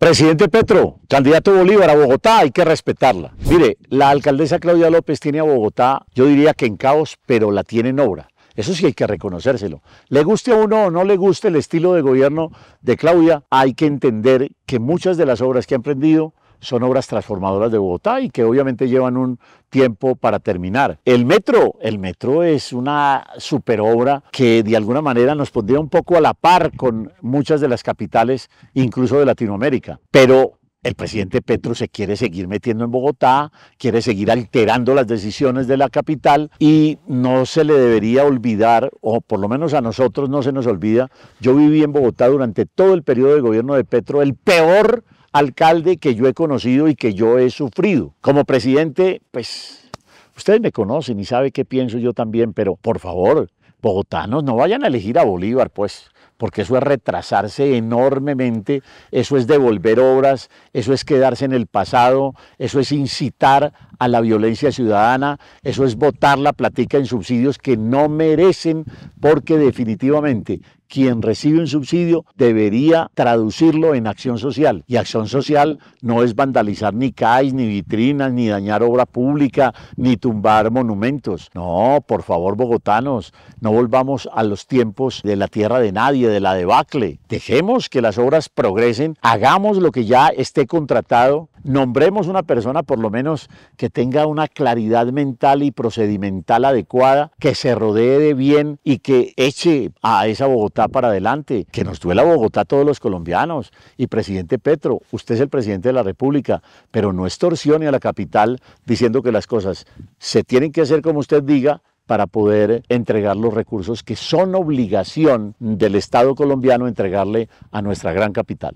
Presidente Petro, candidato Bolívar a Bogotá, hay que respetarla. Mire, la alcaldesa Claudia López tiene a Bogotá, yo diría que en caos, pero la tiene en obra. Eso sí hay que reconocérselo. Le guste a uno o no le guste el estilo de gobierno de Claudia, hay que entender que muchas de las obras que ha emprendido son obras transformadoras de Bogotá y que obviamente llevan un tiempo para terminar. El metro, el metro es una superobra obra que de alguna manera nos pondría un poco a la par con muchas de las capitales, incluso de Latinoamérica, pero el presidente Petro se quiere seguir metiendo en Bogotá, quiere seguir alterando las decisiones de la capital y no se le debería olvidar, o por lo menos a nosotros no se nos olvida, yo viví en Bogotá durante todo el periodo de gobierno de Petro, el peor alcalde que yo he conocido y que yo he sufrido. Como presidente, pues ustedes me conocen y saben qué pienso yo también, pero por favor, bogotanos, no vayan a elegir a Bolívar, pues porque eso es retrasarse enormemente, eso es devolver obras, eso es quedarse en el pasado, eso es incitar a la violencia ciudadana, eso es botar la platica en subsidios que no merecen, porque definitivamente quien recibe un subsidio debería traducirlo en acción social. Y acción social no es vandalizar ni calles, ni vitrinas, ni dañar obra pública, ni tumbar monumentos. No, por favor, bogotanos, no volvamos a los tiempos de la tierra de nadie de la debacle. Dejemos que las obras progresen, hagamos lo que ya esté contratado, nombremos una persona por lo menos que tenga una claridad mental y procedimental adecuada, que se rodee de bien y que eche a esa Bogotá para adelante, que nos duela Bogotá todos los colombianos. Y presidente Petro, usted es el presidente de la República, pero no extorsione a la capital diciendo que las cosas se tienen que hacer como usted diga, para poder entregar los recursos que son obligación del Estado colombiano entregarle a nuestra gran capital.